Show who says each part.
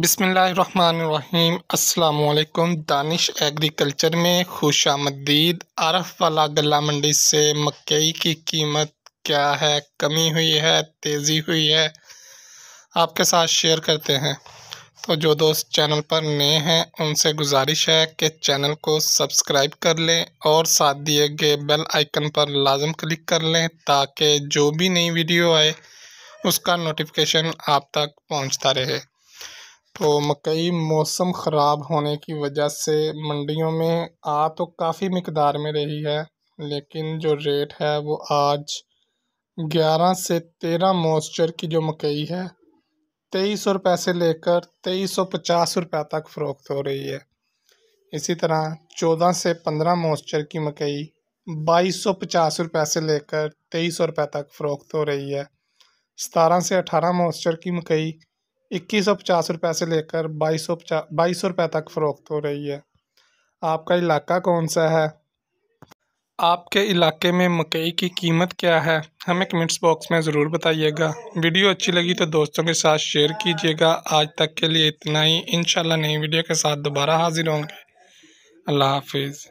Speaker 1: बिसमीम् वालेकुम दानिश एग्रीकल्चर में खुश आमदीद आरफ वाला गला मंडी से मकई की कीमत क्या है कमी हुई है तेज़ी हुई है आपके साथ शेयर करते हैं तो जो दोस्त चैनल पर नए हैं उनसे गुजारिश है कि चैनल को सब्सक्राइब कर लें और साथ दिए गए बेल आइकन पर लाजम क्लिक कर लें ताकि जो भी नई वीडियो आए उसका नोटिफिकेशन आप तक पहुंचता रहे तो मकई मौसम ख़राब होने की वजह से मंडियों में आ तो काफ़ी मकदार में रही है लेकिन जो रेट है वो आज ग्यारह से तेरह मॉइस्चर की जो मकई है तेईस सौ रुपये से लेकर तेईस सौ पचास रुपये तक फ़रोख्त हो रही है इसी तरह चौदह से पंद्रह मॉइस्चर की मकई बाईस सौ पचास रुपये से लेकर तेईस सौ रुपये तक फ़रोख्त हो रही है सतारह से अठारह मॉइस्चर की मकई इक्कीस सौ पचास रुपये से लेकर बाईस सौ पचास बाईस सौ रुपये तक फ़रोख्त हो रही है आपका इलाका कौन सा है आपके इलाके में मकई की कीमत क्या है हमें कमेंट्स बॉक्स में ज़रूर बताइएगा वीडियो अच्छी लगी तो दोस्तों के साथ शेयर कीजिएगा आज तक के लिए इतना ही इन नई वीडियो के साथ दोबारा हाजिर होंगे अल्लाह हाफिज़